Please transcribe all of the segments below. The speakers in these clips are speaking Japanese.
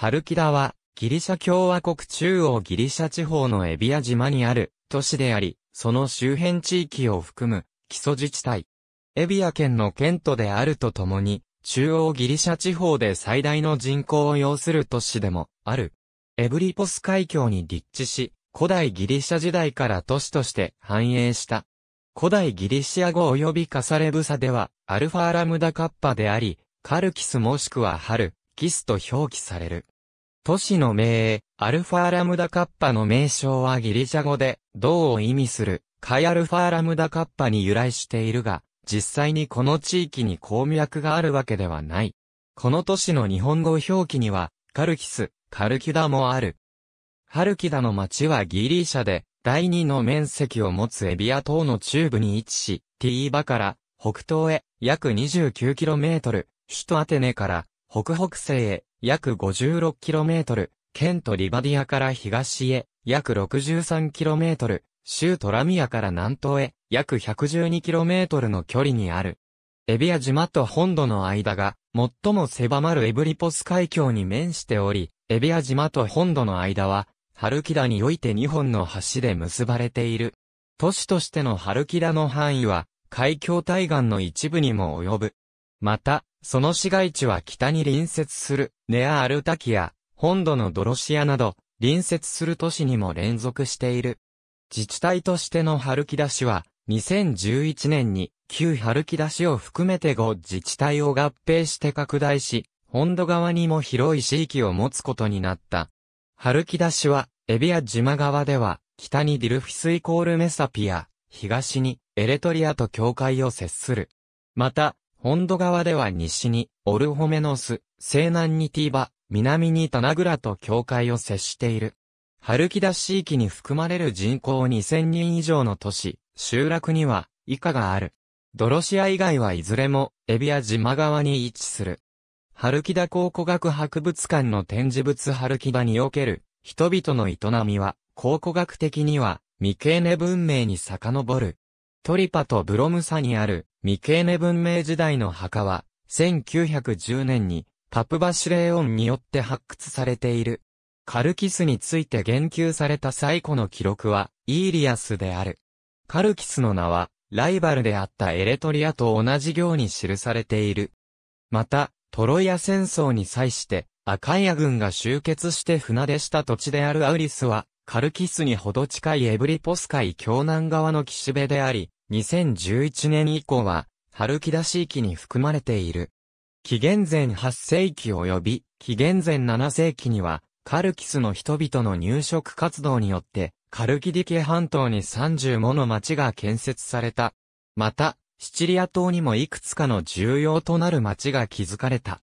ハルキダは、ギリシャ共和国中央ギリシャ地方のエビア島にある都市であり、その周辺地域を含む基礎自治体。エビア県の県都であるとともに、中央ギリシャ地方で最大の人口を要する都市でもある。エブリポス海峡に立地し、古代ギリシャ時代から都市として繁栄した。古代ギリシア語及びカサレブサでは、アルファラムダカッパであり、カルキスもしくはハル、キスと表記される。都市の名アルファラムダカッパの名称はギリシャ語で、銅を意味する、カイアルファラムダカッパに由来しているが、実際にこの地域に鉱脈があるわけではない。この都市の日本語表記には、カルキス、カルキュダもある。ハルキダの町はギリシャで、第二の面積を持つエビア島の中部に位置し、ティーバから北東へ約 29km、首都アテネから北北西へ約 56km、県とリバディアから東へ約 63km、州トラミアから南東へ約 112km の距離にある。エビア島と本土の間が最も狭まるエブリポス海峡に面しており、エビア島と本土の間は、ハルキダにおいて2本の橋で結ばれている。都市としてのハルキダの範囲は、海峡対岸の一部にも及ぶ。また、その市街地は北に隣接するネア・アルタキア、本土のドロシアなど、隣接する都市にも連続している。自治体としてのハルキダ市は、2011年に旧ハルキダ市を含めて5自治体を合併して拡大し、本土側にも広い地域を持つことになった。ハルキダ市は、エビア島側では、北にディルフィスイコールメサピア、東にエレトリアと境界を接する。また、本土側では西に、オルホメノス、西南にティーバ、南にタナグラと境界を接している。ハルキダ地域に含まれる人口2000人以上の都市、集落には、以下がある。ドロシア以外はいずれも、エビア島側に位置する。ハルキダ考古学博物館の展示物ハルキダにおける、人々の営みは、考古学的には、未経ネ文明に遡る。トリパとブロムサにあるミケーネ文明時代の墓は、1910年にパプバシレーオンによって発掘されている。カルキスについて言及された最古の記録は、イーリアスである。カルキスの名は、ライバルであったエレトリアと同じ行に記されている。また、トロイア戦争に際して、アカイア軍が集結して船出した土地であるアウリスは、カルキスにほど近いエブリポス海峡南側の岸辺であり、2011年以降は、ハルキダ市域に含まれている。紀元前8世紀及び、紀元前7世紀には、カルキスの人々の入植活動によって、カルキディケ半島に30もの町が建設された。また、シチリア島にもいくつかの重要となる町が築かれた。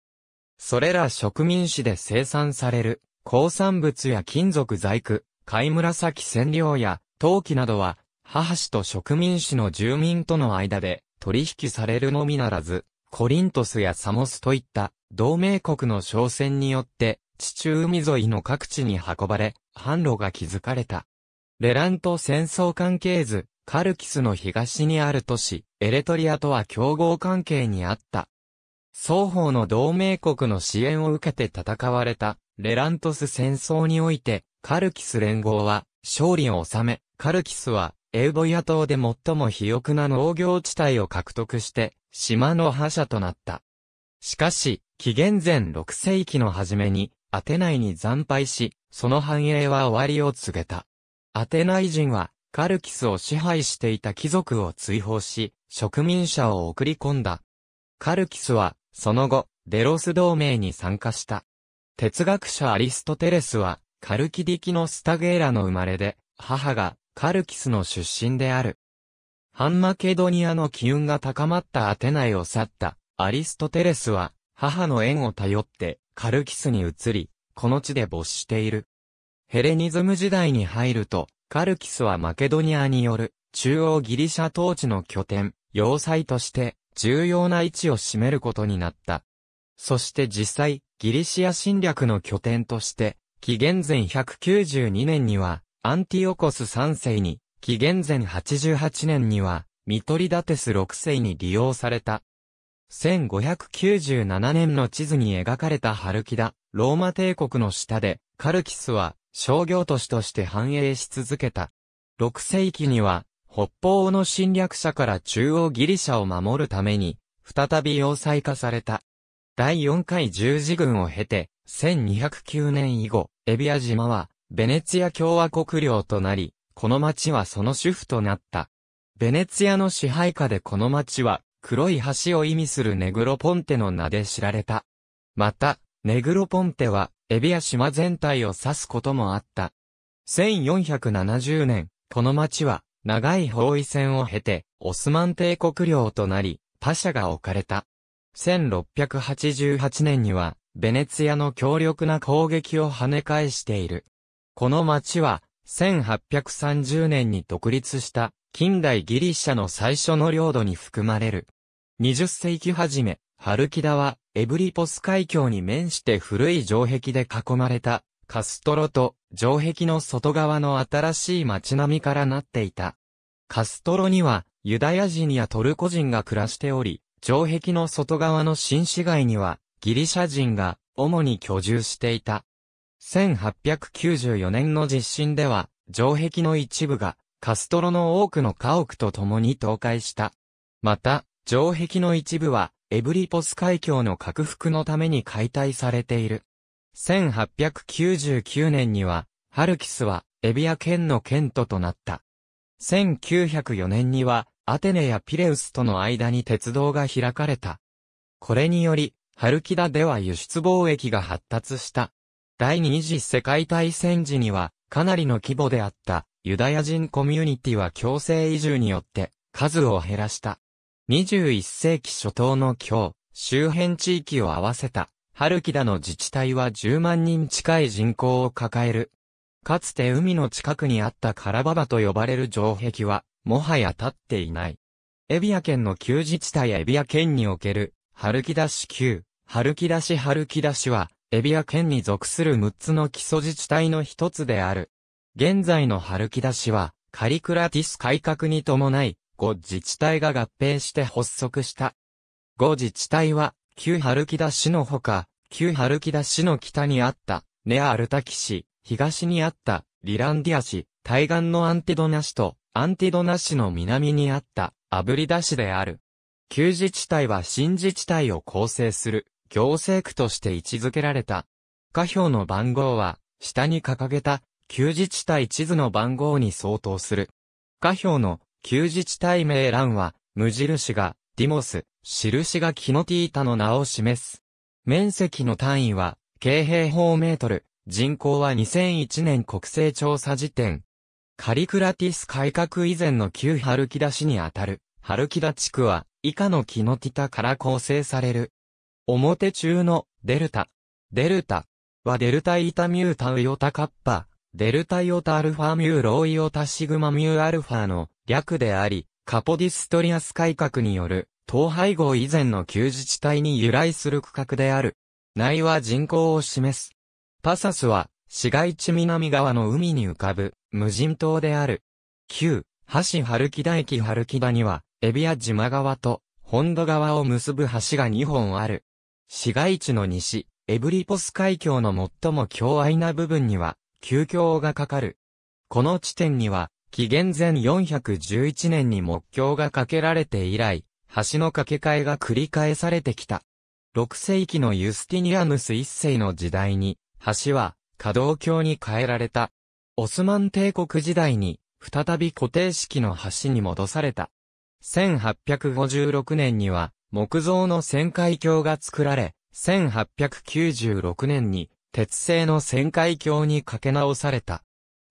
それら植民地で生産される、鉱産物や金属細工、貝紫染料や陶器などは、母氏と植民市の住民との間で取引されるのみならず、コリントスやサモスといった同盟国の商船によって地中海沿いの各地に運ばれ、販路が築かれた。レラント戦争関係図、カルキスの東にある都市、エレトリアとは競合関係にあった。双方の同盟国の支援を受けて戦われた、レラントス戦争において、カルキス連合は勝利を収め、カルキスはエウボヤ島で最も肥沃な農業地帯を獲得して、島の覇者となった。しかし、紀元前6世紀の初めに、アテナイに惨敗し、その繁栄は終わりを告げた。アテナイ人は、カルキスを支配していた貴族を追放し、植民者を送り込んだ。カルキスは、その後、デロス同盟に参加した。哲学者アリストテレスは、カルキディキのスタゲーラの生まれで、母がカルキスの出身である。反マケドニアの機運が高まったアテナイを去ったアリストテレスは母の縁を頼ってカルキスに移り、この地で没している。ヘレニズム時代に入ると、カルキスはマケドニアによる中央ギリシャ統治の拠点、要塞として重要な位置を占めることになった。そして実際、ギリシア侵略の拠点として、紀元前192年には、アンティオコス3世に、紀元前88年には、ミトリダテス6世に利用された。1597年の地図に描かれたハルキダ、ローマ帝国の下で、カルキスは商業都市として繁栄し続けた。6世紀には、北方の侵略者から中央ギリシャを守るために、再び要塞化された。第4回十字軍を経て、1209年以後、エビア島は、ベネツィア共和国領となり、この町はその主婦となった。ベネツィアの支配下でこの町は、黒い橋を意味するネグロポンテの名で知られた。また、ネグロポンテは、エビや島全体を指すこともあった。1470年、この町は、長い包囲戦を経て、オスマン帝国領となり、パシャが置かれた。1688年には、ベネツィアの強力な攻撃を跳ね返している。この町は、1830年に独立した近代ギリシャの最初の領土に含まれる。20世紀初め、ハルキダはエブリポス海峡に面して古い城壁で囲まれたカストロと城壁の外側の新しい街並みからなっていた。カストロにはユダヤ人やトルコ人が暮らしており、城壁の外側の新市街にはギリシャ人が主に居住していた。1894年の地震では、城壁の一部が、カストロの多くの家屋と共に倒壊した。また、城壁の一部は、エブリポス海峡の拡幅のために解体されている。1899年には、ハルキスは、エビア県の県都となった。1904年には、アテネやピレウスとの間に鉄道が開かれた。これにより、ハルキダでは輸出貿易が発達した。第二次世界大戦時には、かなりの規模であった、ユダヤ人コミュニティは強制移住によって、数を減らした。21世紀初頭の今日、周辺地域を合わせた、ハルキダの自治体は10万人近い人口を抱える。かつて海の近くにあったカラババと呼ばれる城壁は、もはや立っていない。エビア県の旧自治体エビア県における、ハルキダ市旧、ハルキダ市ハルキダ市は、エビア県に属する6つの基礎自治体の一つである。現在のハルキダ市は、カリクラティス改革に伴い、5自治体が合併して発足した。5自治体は、旧ハルキダ市のほか、旧ハルキダ市の北にあった、ネア・アルタキ市、東にあった、リランディア市、対岸のアンティドナ市と、アンティドナ市の南にあった、アブリダ市である。旧自治体は新自治体を構成する。行政区として位置づけられた。下表の番号は、下に掲げた、旧自治体地図の番号に相当する。下表の旧自治体名欄は、無印が、ディモス、印がキノティータの名を示す。面積の単位は、京平方メートル、人口は2001年国勢調査時点。カリクラティス改革以前の旧ハルキダ市にあたる、ハルキダ地区は、以下のキノティタから構成される。表中のデルタ。デルタはデルタイタミュータウヨタカッパ、デルタイオタアルファミューロイオタシグマミューアルファの略であり、カポディストリアス改革による統廃合以前の旧自治体に由来する区画である。内は人口を示す。パサスは市街地南側の海に浮かぶ無人島である。旧、橋春木田駅春木場には、エビア島側と、本土側を結ぶ橋が2本ある。市街地の西、エブリポス海峡の最も狭愛な部分には、急峡がかかる。この地点には、紀元前411年に木橋が架けられて以来、橋の架け替えが繰り返されてきた。6世紀のユスティニアヌス1世の時代に、橋は、可動橋に変えられた。オスマン帝国時代に、再び固定式の橋に戻された。1856年には、木造の旋回橋が作られ、1896年に鉄製の旋回橋に架け直された。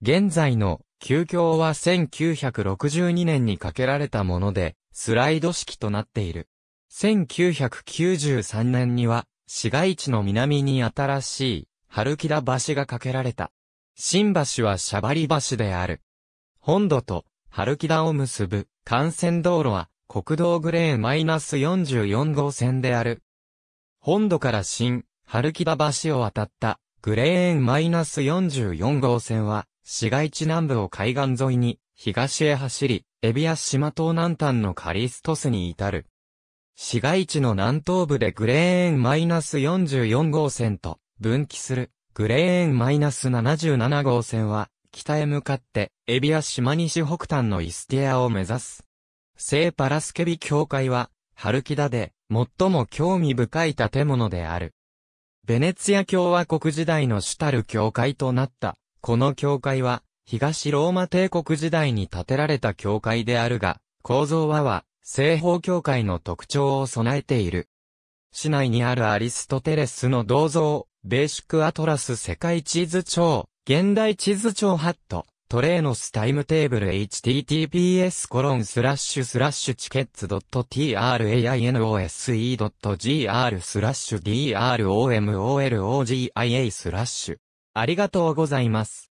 現在の旧橋は1962年に架けられたもので、スライド式となっている。1993年には、市街地の南に新しい、春木田橋が架けられた。新橋はシャバリ橋である。本土と春木田を結ぶ幹線道路は、国道グレーン -44 号線である。本土から新、春木田橋を渡ったグレーン -44 号線は、市街地南部を海岸沿いに、東へ走り、エビア島東南端のカリストスに至る。市街地の南東部でグレーン -44 号線と分岐するグレーン -77 号線は北へ向かってエビア島西北端のイスティアを目指す。聖パラスケビ教会は、ハルキダで、最も興味深い建物である。ベネツィア共和国時代の主たる教会となった。この教会は、東ローマ帝国時代に建てられた教会であるが、構造はは、西方教会の特徴を備えている。市内にあるアリストテレスの銅像、ベーシックアトラス世界地図帳、現代地図帳ハット、トレーノスタイムテーブル https コロンスラッシュスラッシュチケッツ .trainos.gr e スラッシュ dromologia スラッシュありがとうございます。